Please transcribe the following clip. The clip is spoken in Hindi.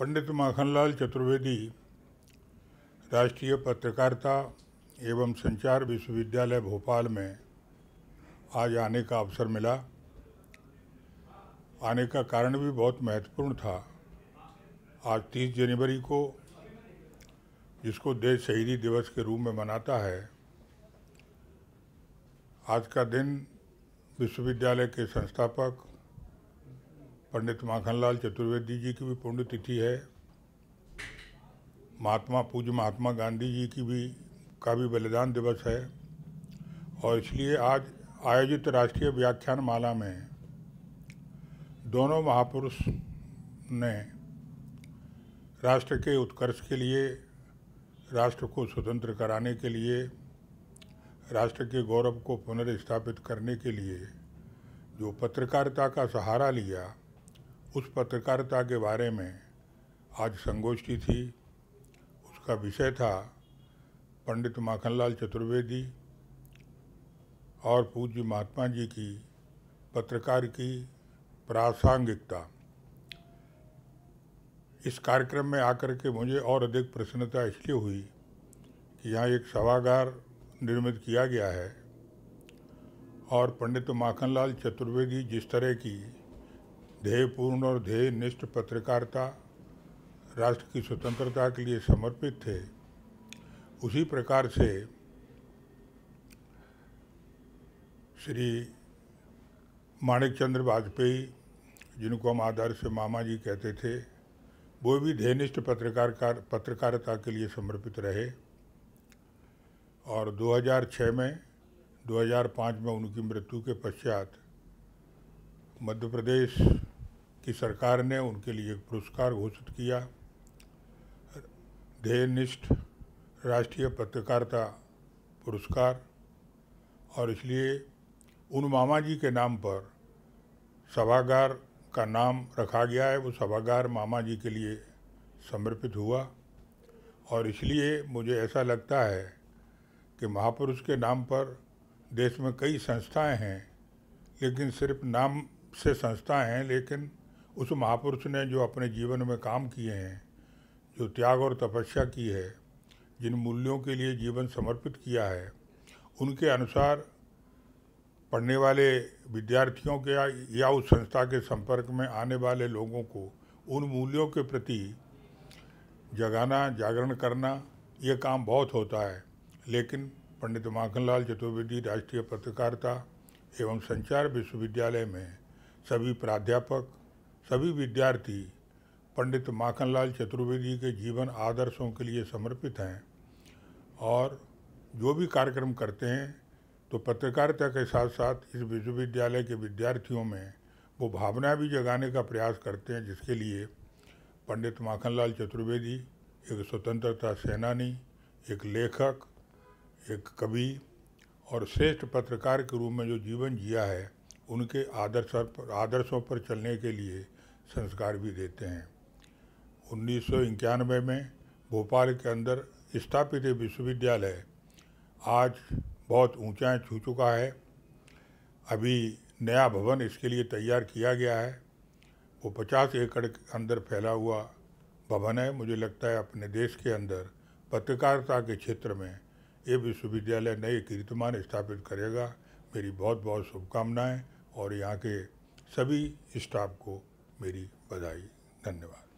पंडित माखनलाल चतुर्वेदी राष्ट्रीय पत्रकारिता एवं संचार विश्वविद्यालय भोपाल में आज आने का अवसर मिला आने का कारण भी बहुत महत्वपूर्ण था आज 30 जनवरी को जिसको देश शहीदी दिवस के रूप में मनाता है आज का दिन विश्वविद्यालय के संस्थापक पंडित माखनलाल चतुर्वेदी जी की भी पुण्यतिथि है महात्मा पूज्य महात्मा गांधी जी की भी का भी बलिदान दिवस है और इसलिए आज आयोजित राष्ट्रीय व्याख्यान माला में दोनों महापुरुष ने राष्ट्र के उत्कर्ष के लिए राष्ट्र को स्वतंत्र कराने के लिए राष्ट्र के गौरव को पुनर्स्थापित करने के लिए जो पत्रकारिता का सहारा लिया उस पत्रकारिता के बारे में आज संगोष्ठी थी उसका विषय था पंडित माखनलाल चतुर्वेदी और पूज्य महात्मा जी की पत्रकार की प्रासंगिकता इस कार्यक्रम में आकर के मुझे और अधिक प्रसन्नता इसलिए हुई कि यहाँ एक सभागार निर्मित किया गया है और पंडित माखनलाल चतुर्वेदी जिस तरह की ध्येयपूर्ण और ध्येय निष्ठ पत्रकारिता राष्ट्र की स्वतंत्रता के लिए समर्पित थे उसी प्रकार से श्री माणिक चंद्र वाजपेयी जिनको हम आदर से मामा जी कहते थे वो भी ध्येयनिष्ठ पत्रकार पत्रकारिता के लिए समर्पित रहे और 2006 में 2005 में उनकी मृत्यु के पश्चात मध्य प्रदेश की सरकार ने उनके लिए एक पुरस्कार घोषित किया ध्येयनिष्ठ राष्ट्रीय पत्रकारिता पुरस्कार और इसलिए उन मामा जी के नाम पर सभागार का नाम रखा गया है वो सभागार मामा जी के लिए समर्पित हुआ और इसलिए मुझे ऐसा लगता है कि महापुरुष के नाम पर देश में कई संस्थाएं हैं लेकिन सिर्फ नाम से संस्थाएं हैं लेकिन उस महापुरुष ने जो अपने जीवन में काम किए हैं जो त्याग और तपस्या की है जिन मूल्यों के लिए जीवन समर्पित किया है उनके अनुसार पढ़ने वाले विद्यार्थियों के या उस संस्था के संपर्क में आने वाले लोगों को उन मूल्यों के प्रति जगाना जागरण करना ये काम बहुत होता है लेकिन पंडित माखनलाल चतुर्वेदी राष्ट्रीय पत्रकारिता एवं संचार विश्वविद्यालय में सभी प्राध्यापक सभी विद्यार्थी पंडित माखनलाल चतुर्वेदी के जीवन आदर्शों के लिए समर्पित हैं और जो भी कार्यक्रम करते हैं तो पत्रकारिता के साथ साथ इस विश्वविद्यालय के विद्यार्थियों में वो भावना भी जगाने का प्रयास करते हैं जिसके लिए पंडित माखनलाल चतुर्वेदी एक स्वतंत्रता सेनानी एक लेखक एक कवि और श्रेष्ठ पत्रकार के रूप में जो जीवन जिया है उनके आदर्श आदर्शों पर चलने के लिए संस्कार भी देते हैं उन्नीस में भोपाल के अंदर स्थापित ये विश्वविद्यालय आज बहुत ऊंचाई छू चुका है अभी नया भवन इसके लिए तैयार किया गया है वो 50 एकड़ के अंदर फैला हुआ भवन है मुझे लगता है अपने देश के अंदर पत्रकारिता के क्षेत्र में ये विश्वविद्यालय नए कीर्तिमान स्थापित करेगा मेरी बहुत बहुत शुभकामनाएं और यहाँ के सभी स्टाफ को मेरी बधाई धन्यवाद